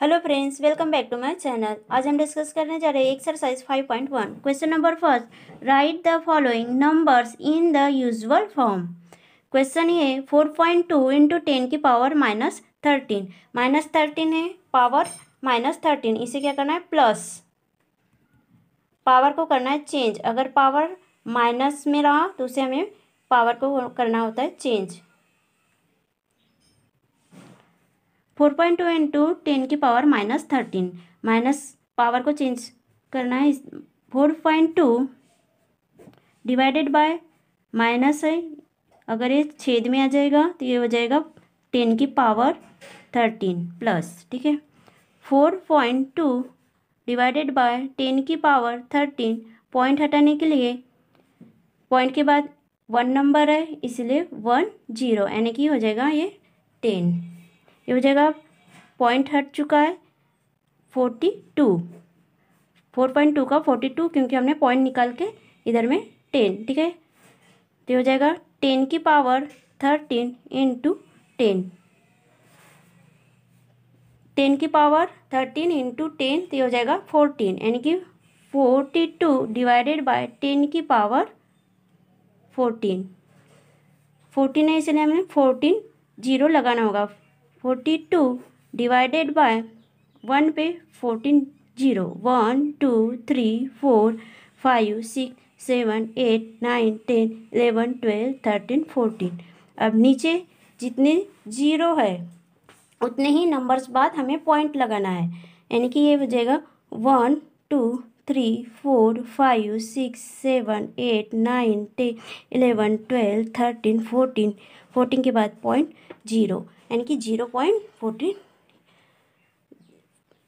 hello friends welcome back to my channel आज हम discuss करने जा रहे हैं exercise 5.1 question number first write the following numbers in the usual form question ये 4.2 पॉइंट टू इंटू टेन की power minus thirteen minus thirteen है power minus thirteen इसे क्या करना है प्लस पावर को करना है चेंज अगर पावर माइनस में रहा तो उसे हमें पावर को करना होता है change four point two into ten की power minus thirteen minus power को चेंज करना है four point two divided by minus है अगर ये छेद में आ जाएगा तो ये हो जाएगा टेन की पावर थर्टीन प्लस ठीक है four point two divided by ten की पावर थर्टीन पॉइंट हटाने के लिए पॉइंट के बाद वन नंबर है इसलिए वन जीरो यानी कि हो जाएगा ये टेन ये हो जाएगा पॉइंट हट चुका है forty two four point two का फोर्टी टू क्योंकि हमने पॉइंट निकाल के इधर में टेन ठीक है तो हो जाएगा टेन की power thirteen into ten ten की पावर थर्टीन इंटू टेन तो हो जाएगा फोर्टीन यानी कि forty two divided by ten की पावर फोर्टीन फोर्टीन है इसलिए हमें फोर्टीन जीरो लगाना होगा forty two divided by one पे fourteen zero one two three four five six seven eight nine ten eleven twelve thirteen fourteen अब नीचे जितने जीरो है उतने ही नंबर्स बाद हमें पॉइंट लगाना है यानी कि ये हो जाएगा one two three four five six seven eight nine ten eleven twelve thirteen fourteen fourteen के बाद पॉइंट जीरो यानी कि जीरो पॉइंट फोर्टीन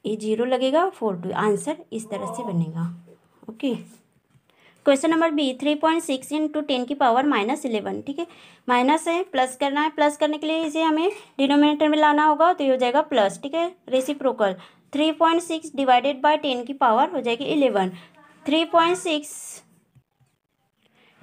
ये जीरो लगेगा फोर टू आंसर इस तरह से बनेगा okay question number B three point six into ten की पावर माइनस इलेवन ठीक है माइनस है प्लस करना है प्लस करने के लिए इसे हमें डिनोमिनेटर में लाना होगा तो ये हो जाएगा प्लस ठीक है reciprocal three point six divided by ten की पावर हो जाएगी eleven three point six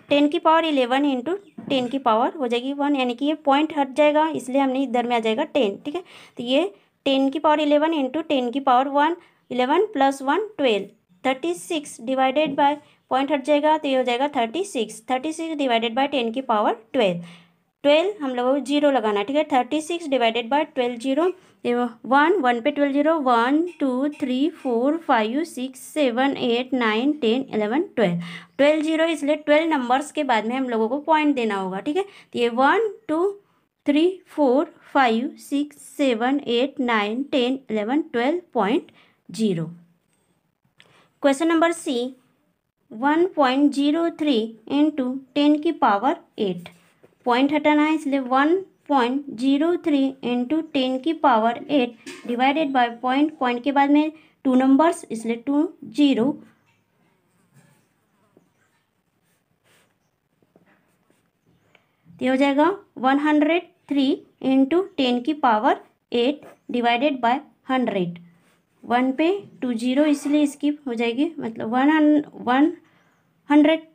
ten की पावर इलेवन इंटू टेन की पावर हो जाएगी वन यानी कि ये पॉइंट हट जाएगा इसलिए हमने इधर में आ जाएगा टेन ठीक है तो ये टेन की पावर इलेवन इंटू टेन की power one eleven plus one twelve thirty six divided by point हट जाएगा तो ये हो जाएगा thirty six thirty six divided by ten की पावर ट्वेल्व ट्वेल्व हम लोगों को जीरो लगाना ठीक है thirty six divided by twelve zero one one पे twelve zero one two three four five six seven eight nine ten eleven twelve twelve zero इसलिए twelve numbers के बाद में हम लोगों को पॉइंट देना होगा ठीक है तो ये one two three four five six seven eight nine ten eleven twelve point zero question number C one point zero three into ten की पावर एट पॉइंट हटाना है इसलिए one point zero three into ten की power eight divided by point point के बाद में two numbers इसलिए two zero हो जाएगा one hundred three into ten की power eight divided by hundred one पे टू जीरो इसलिए इसकी हो जाएगी मतलब one one hundred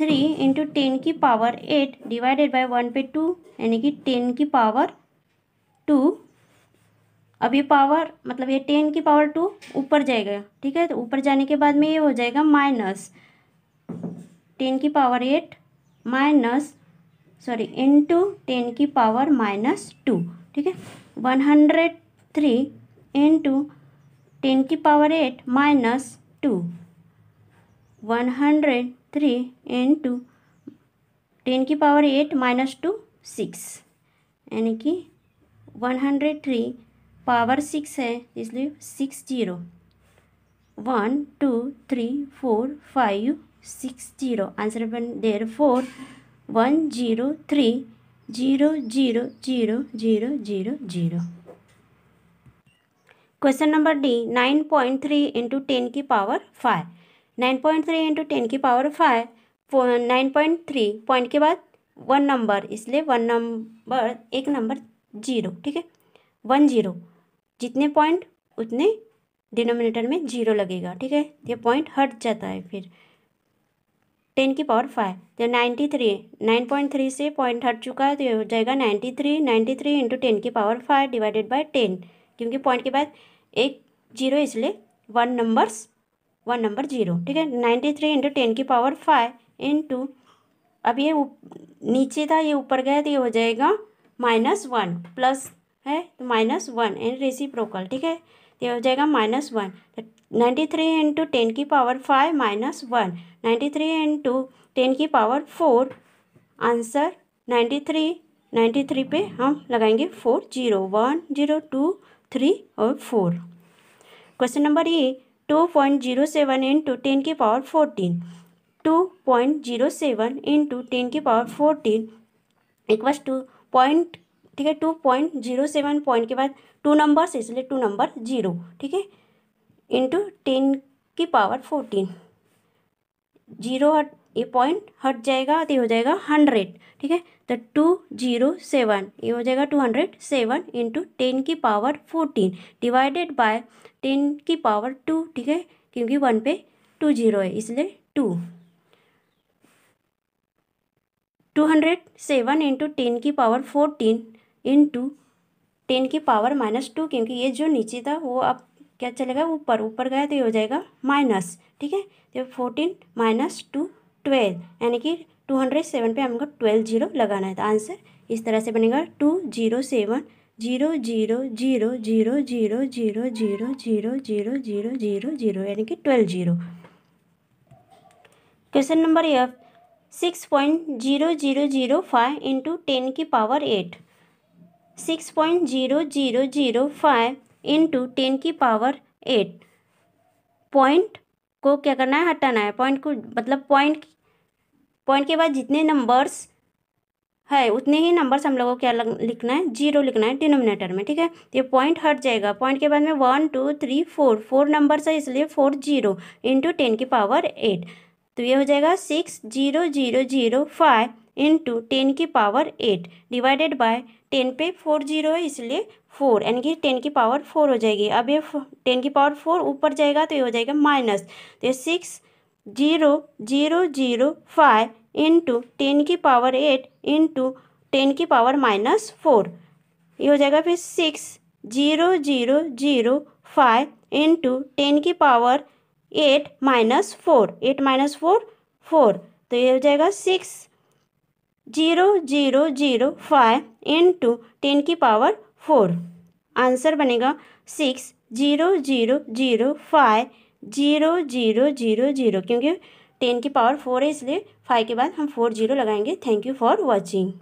three into ten की power eight divided by one पे टू यानी कि टेन की पावर टू अब ये पावर मतलब ये टेन की पावर टू ऊपर जाएगा ठीक है तो ऊपर जाने के बाद में ये हो जाएगा माइनस टेन की power eight minus sorry into ten की पावर माइनस टू ठीक है one hundred three into ten की power eight minus two one hundred three in two ten की power eight minus two six यानी कि one hundred three power six है इसलिए six zero one two three four five six zero answer बन देर four one zero three zero zero zero zero zero zero question number D nine point three into ten की power five nine point three into ten की power five nine point three point के बाद one number इसलिए one number एक नंबर zero ठीक है one zero जितने पॉइंट उतने डिनोमिनेटर में जीरो लगेगा ठीक है ये पॉइंट हट जाता है फिर टेन की पावर फाइव तो ninety three nine point three से पॉइंट हट चुका है तो ये हो जाएगा ninety three ninety three into ten की power five divided by ten क्योंकि पॉइंट के बाद एक जीरो इसलिए one numbers one number zero ठीक है नाइन्टी थ्री इंटू टेन की पावर फाइव इंटू अब ये नीचे था ये ऊपर गया तो ये हो जाएगा माइनस वन प्लस है तो माइनस वन एंड रेसी प्रोकल ठीक है तो ये हो जाएगा minus one ninety three into ten की power five minus one ninety three into ten की power four answer ninety three ninety three पे हम लगाएंगे four zero one zero two three और four question number E two point zero seven into ten की power fourteen two point zero seven into ten की power fourteen equals two point ठीक है two point zero seven point के बाद two number इसलिए two number zero ठीक है into ten की पावर फोर्टीन जीरो ये पॉइंट हट जाएगा तो ये हो जाएगा हंड्रेड ठीक है तो टू जीरो सेवन ये हो जाएगा two hundred seven into ten की power fourteen divided by ten की पावर टू ठीक है क्योंकि वन पे टू जीरो है इसलिए two two hundred seven into ten की पावर फोर्टीन इंटू टेन की पावर माइनस टू क्योंकि ये जो नीचे था वो अब क्या चलेगा ऊपर ऊपर गया तो ये हो जाएगा माइनस ठीक है तो फोर्टीन माइनस टू ट्वेल्व यानी कि टू हंड्रेड सेवन पर हमको ट्वेल्व जीरो लगाना है तो आंसर इस तरह से बनेगा two zero seven zero zero zero zero zero zero zero zero zero zero zero zero यानी कि twelve zero question number F six point zero zero zero five into ten की power eight six point zero zero zero five into ten की power eight point को क्या करना है हटाना है पॉइंट को मतलब पॉइंट पॉइंट के बाद जितने नंबर्स है उतने ही नंबर्स हम लोगों को क्या लिखना है जीरो लिखना है डिनोमिनेटर में ठीक है तो ये पॉइंट हट जाएगा पॉइंट के बाद में one two three four four numbers है इसलिए फोर जीरो इंटू टेन की पावर एट तो ये हो जाएगा six zero zero zero five into ten की power eight divided by ten पे फोर जीरो है इसलिए फोर यानी कि टेन की पावर फोर हो जाएगी अब ये टेन की पावर फोर ऊपर जाएगा तो ये हो जाएगा माइनस तो ये six zero zero zero five into ten की पावर एट इंटू टेन की पावर माइनस फोर ये हो जाएगा फिर six zero zero zero five into ten की power eight minus four eight minus four four तो ये हो जाएगा six zero zero zero five into ten की पावर फोर आंसर बनेगा six zero zero zero five zero zero zero zero क्योंकि ten की power four है इसलिए फाइव के बाद हम फोर जीरो लगाएंगे थैंक यू फॉर वॉचिंग